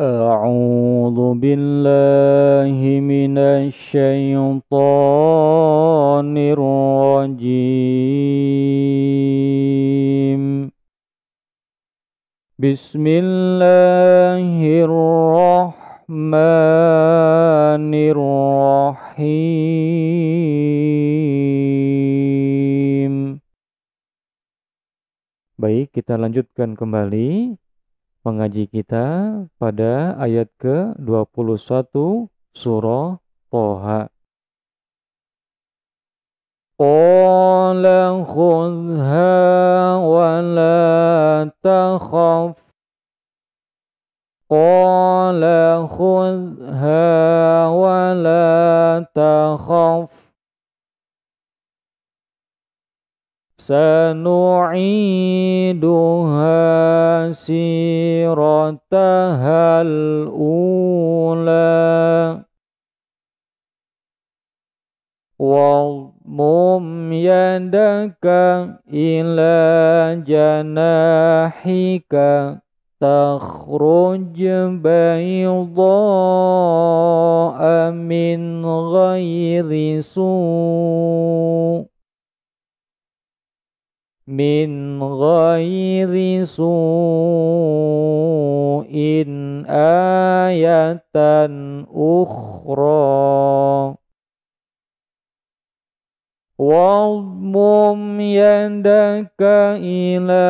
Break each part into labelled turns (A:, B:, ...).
A: أعوذ بالله من الشيطان الرجيم بسم Baik, kita lanjutkan kembali mengaji kita pada ayat ke-21 surah Toha. Qala khudha wa la takhaf Qala khudha wa la takhaf سنعيدها سيرتها الأولى واضمم يدك إلى جناحك تخرج بيضاء من غير سوء min ghairi su'in ayatan ukhra Wadmum yadaka ila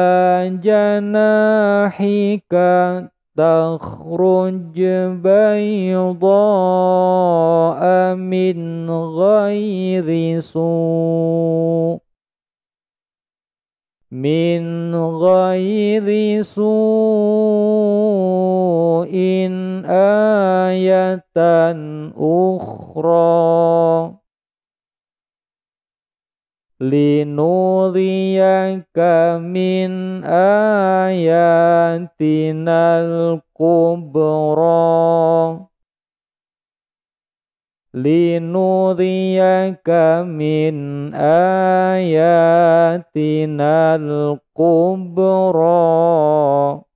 A: janahika takhruj bayda'a min ghairi su'in min ghairi su'in ayatan ukhra linuriyaka min ayatinal kubra linudiyaka min ayatina al-kubra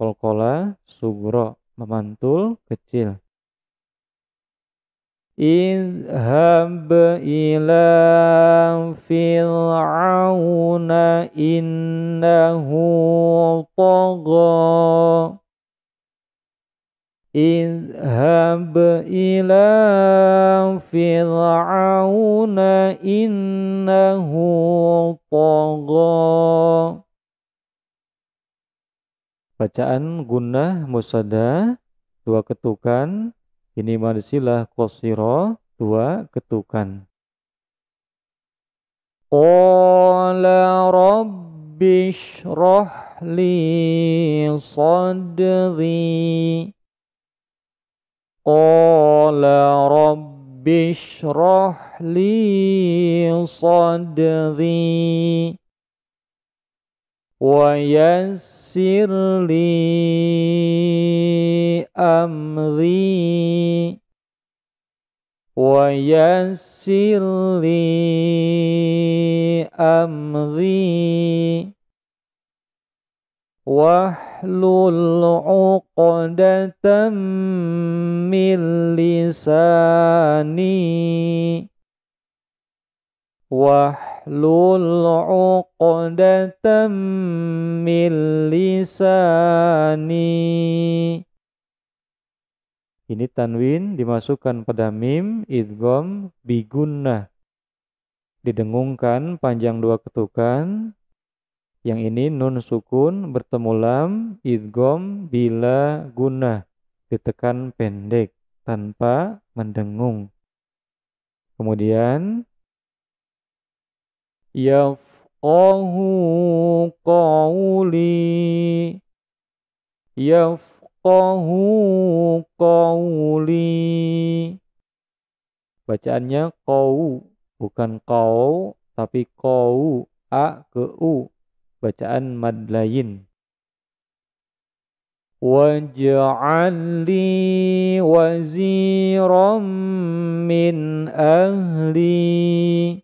A: kolkola sugro memantul kecil Idhab ila fir'auna innahu tagha اذهب ila fir'auna innahu tagha Bacaan gunnah musada dua ketukan ini mansilah qasira dua ketukan. Qala rabbi li sadri قال رب اشرح لي صدري ويسر لي أمري ويسر لي أمري واحلل عقدة من لساني واحلل عقدة من لساني Ini tanwin dimasukkan pada mim idgom bigunnah. Didengungkan panjang dua ketukan yang ini nun sukun bertemu lam idgom bila guna ditekan pendek tanpa mendengung. Kemudian yafqahu qawli yafqahu qawli bacaannya kau bukan kau tapi kau a ke u bacaan madlayin waj'al li waziran min ahli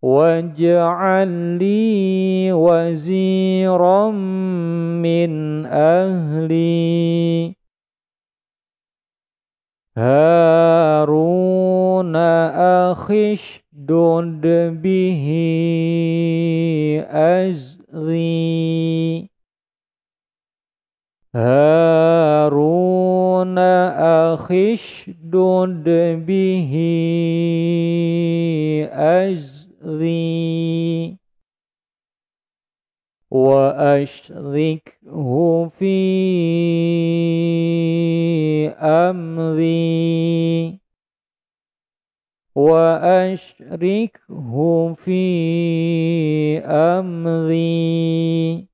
A: waj'al li min ahli haruna akhish اشدد به أزري هارون أخي اشدد به أزري وأشركه في أمري وأشركه في أمري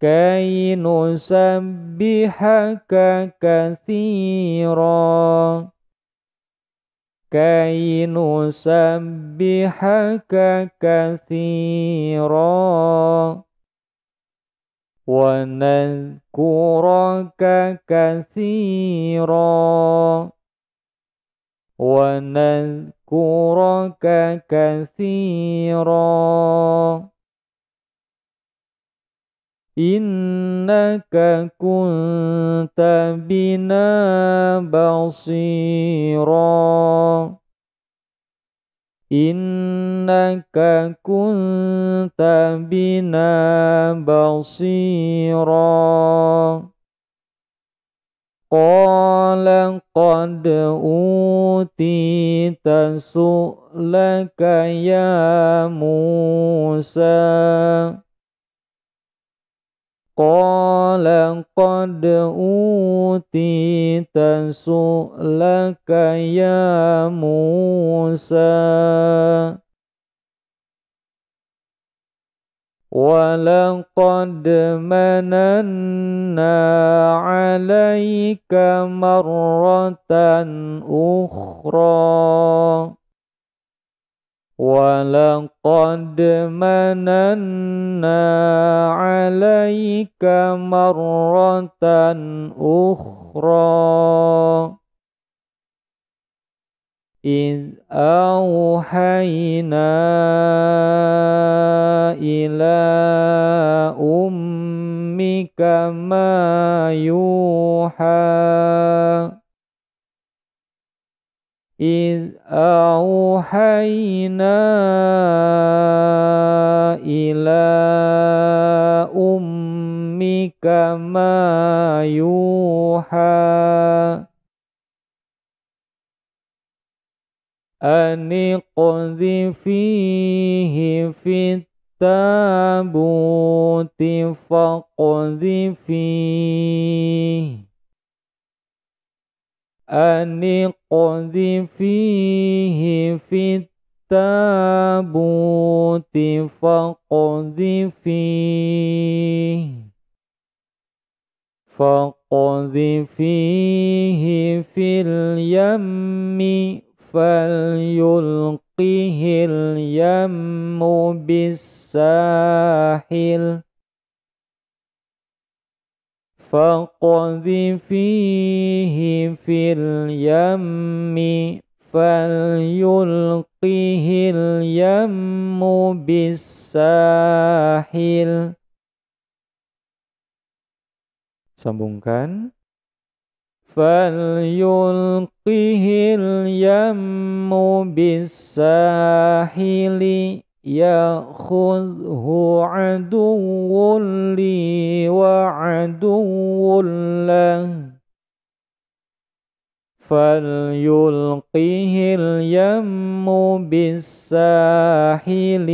A: كي نسبحك كثيرا كي نسبحك كثيرا ونذكرك كثيرا ونذكرك كثيرا إنك كنت بنا بصيرا إنك كنت بنا بصيرا Qala qad utita su'laka ya Musa Qala qad utita su'laka ya Musa ولقد مننا عليك مرة أخرى ولقد مننا عليك مرة أخرى إذ أوحينا إلى أمك ما يوحى إذ أوحينا إلى أمك ما يوحى أن اقذفيه في التابوت فاقذفيه أن اقذفيه في التابوت فاقذفيه فاقذفيه في اليم فَلْيُلْقِهِ الْيَمُّ بِالسَّاحِلِ فِيهِ فِي الْيَمِّ فَلْيُلْقِهِ الْيَمُّ بِالسَّاحِلِ Sambungkan. فليلقه اليم بالساحل ياخذه عدو لي وعدو له فليلقه اليم بالساحل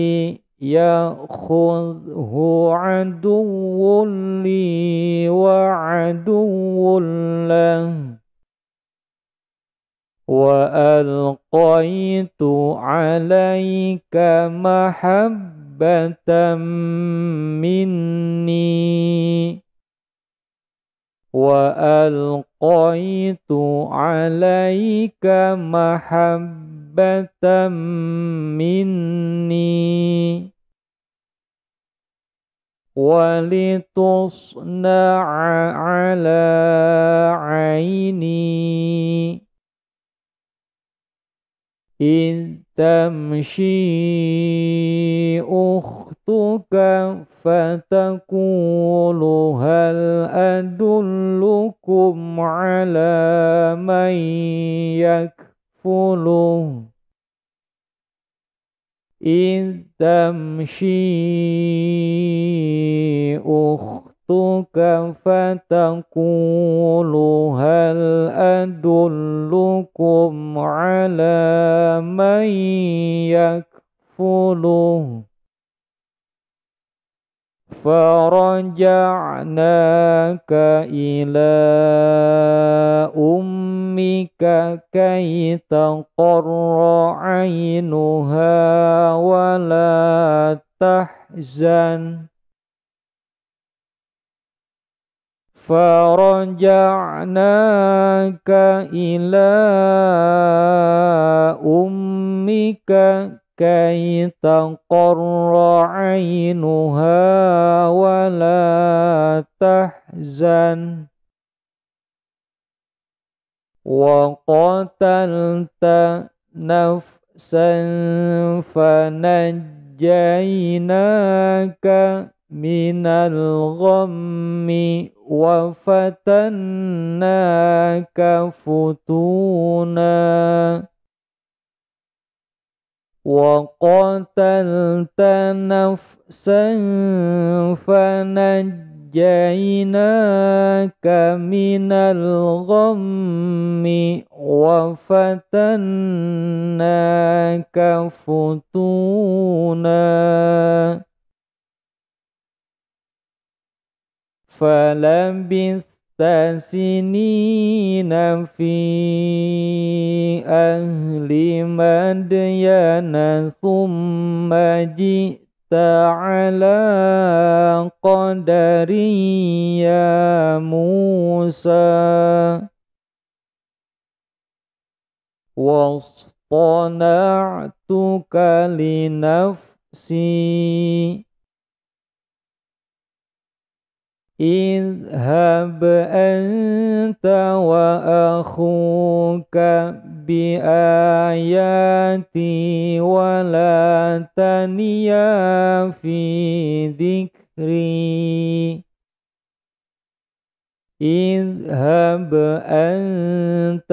A: يأخذه عدو لي وعدو له وألقيت عليك محبة مني وألقيت عليك محبة محبة مني ولتصنع على عيني إذ تمشي أختك فتقول هل أدلكم على من يكفر رسوله إذ تمشي أختك فتقول هل أدلكم على من يكفله فرجعناك إلى أمك كي تقر عينها ولا تحزن فرجعناك إلى أمك كي تقر عينها ولا تحزن وقتلت نفسا فنجيناك من الغم وفتناك فتونا وقتلت نفسا فنجيناك من الغم وفتناك فتونا فلبثت سنين في أهل مدين ثم جئت على قدر يا موسى واصطنعتك لنفسي اذهب أنت وأخوك بآياتي ولا تنيا في ذكري اذهب أنت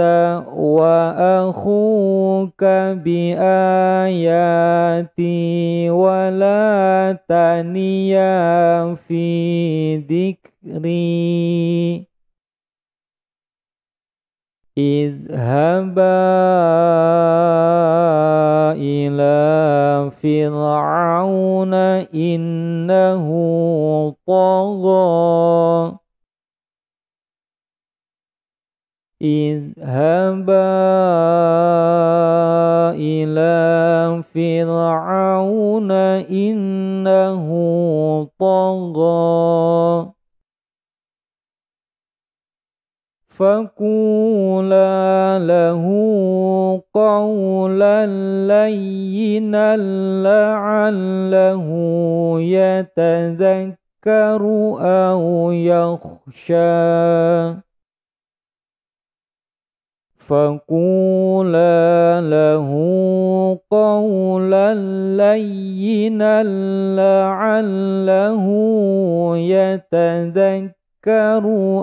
A: وأخوك بآياتي ولا تنيا في ذكري اذهبا إلى فرعون إنه طغى اذهبا إلى فرعون إنه طغى فقولا له قولا لينا لعله يتذكر أو يخشى فقولا له قولا لينا لعله يتذكر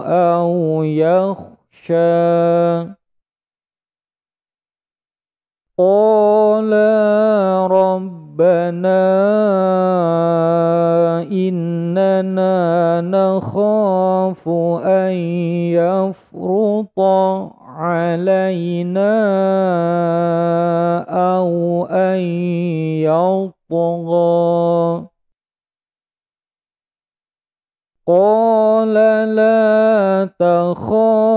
A: أو يخشى شاء قالا ربنا إننا نخاف أن يفرط علينا أو أن يطغى قال لا تخاف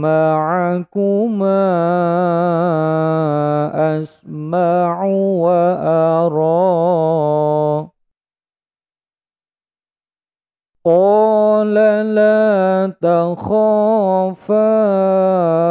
A: معكما أسمع وأرى قال لا تخافا